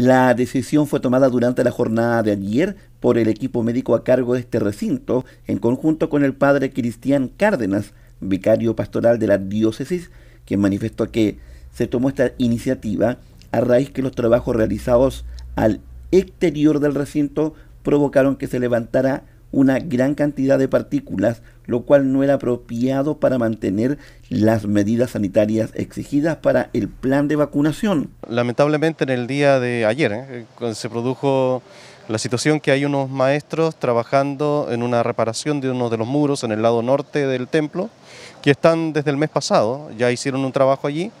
La decisión fue tomada durante la jornada de ayer por el equipo médico a cargo de este recinto, en conjunto con el padre Cristian Cárdenas, vicario pastoral de la diócesis, quien manifestó que se tomó esta iniciativa a raíz que los trabajos realizados al exterior del recinto provocaron que se levantara una gran cantidad de partículas, lo cual no era apropiado para mantener las medidas sanitarias exigidas para el plan de vacunación. Lamentablemente en el día de ayer eh, se produjo la situación que hay unos maestros trabajando en una reparación de uno de los muros en el lado norte del templo, que están desde el mes pasado, ya hicieron un trabajo allí,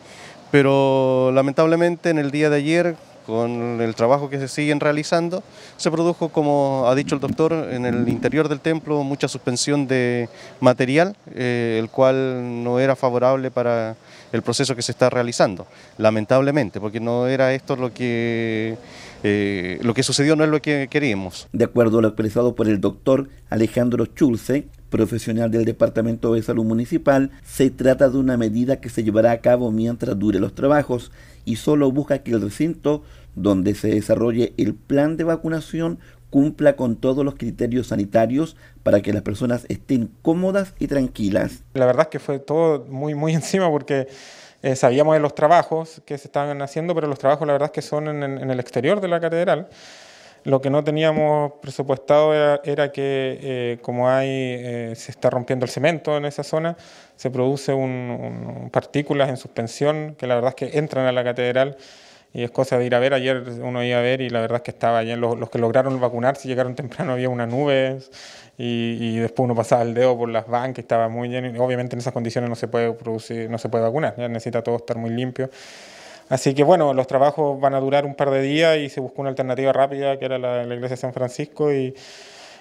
pero lamentablemente en el día de ayer con el trabajo que se siguen realizando, se produjo, como ha dicho el doctor, en el interior del templo mucha suspensión de material, eh, el cual no era favorable para el proceso que se está realizando, lamentablemente, porque no era esto lo que, eh, lo que sucedió, no es lo que queríamos. De acuerdo a lo expresado por el doctor Alejandro Chulce, profesional del Departamento de Salud Municipal, se trata de una medida que se llevará a cabo mientras dure los trabajos y solo busca que el recinto donde se desarrolle el plan de vacunación cumpla con todos los criterios sanitarios para que las personas estén cómodas y tranquilas. La verdad es que fue todo muy, muy encima porque eh, sabíamos de los trabajos que se estaban haciendo, pero los trabajos la verdad que son en el exterior de la catedral. Lo que no teníamos presupuestado era, que eh, como hay, eh, se está rompiendo el cemento en esa zona, se produce un, partículas en suspensión que la verdad es que entran a la catedral y es cosa de ir a ver. Ayer uno iba a ver y la verdad es que estaba lleno. Los, los que lograron vacunarse llegaron temprano, había unas nubes y, después uno pasaba el dedo por las bancas, estaba muy lleno. Obviamente en esas condiciones no se puede producir, no se puede vacunar, ya necesita todo estar muy limpio. Así que bueno, los trabajos van a durar un par de días y se buscó una alternativa rápida que era la, iglesia de San Francisco y,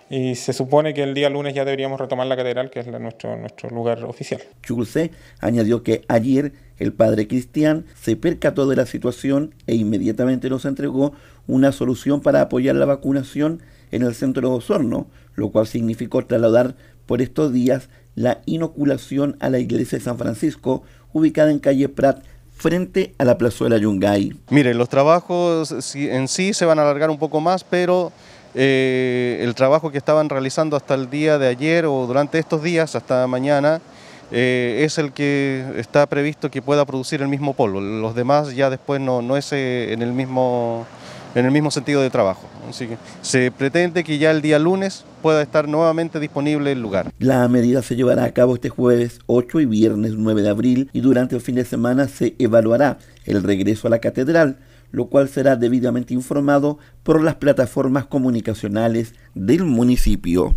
se supone que el día lunes ya deberíamos retomar la catedral, que es nuestro, nuestro lugar oficial. Chulce añadió que ayer el padre Cristian se percató de la situación e inmediatamente nos entregó una solución para apoyar la vacunación en el centro de Osorno, lo cual significó trasladar por estos días la inoculación a la iglesia de San Francisco, ubicada en calle Prat frente a la plazuela Yungay. Mire, los trabajos en sí se van a alargar un poco más, pero eh, el trabajo que estaban realizando hasta el día de ayer o durante estos días, hasta mañana, eh, es el que está previsto que pueda producir el mismo polvo. Los demás ya después no, es eh, en el mismo en el mismo sentido de trabajo. Así que se pretende que ya el día lunes pueda estar nuevamente disponible el lugar. La medida se llevará a cabo este jueves 8 y viernes 9 de abril y durante el fin de semana se evaluará el regreso a la catedral, lo cual será debidamente informado por las plataformas comunicacionales del municipio.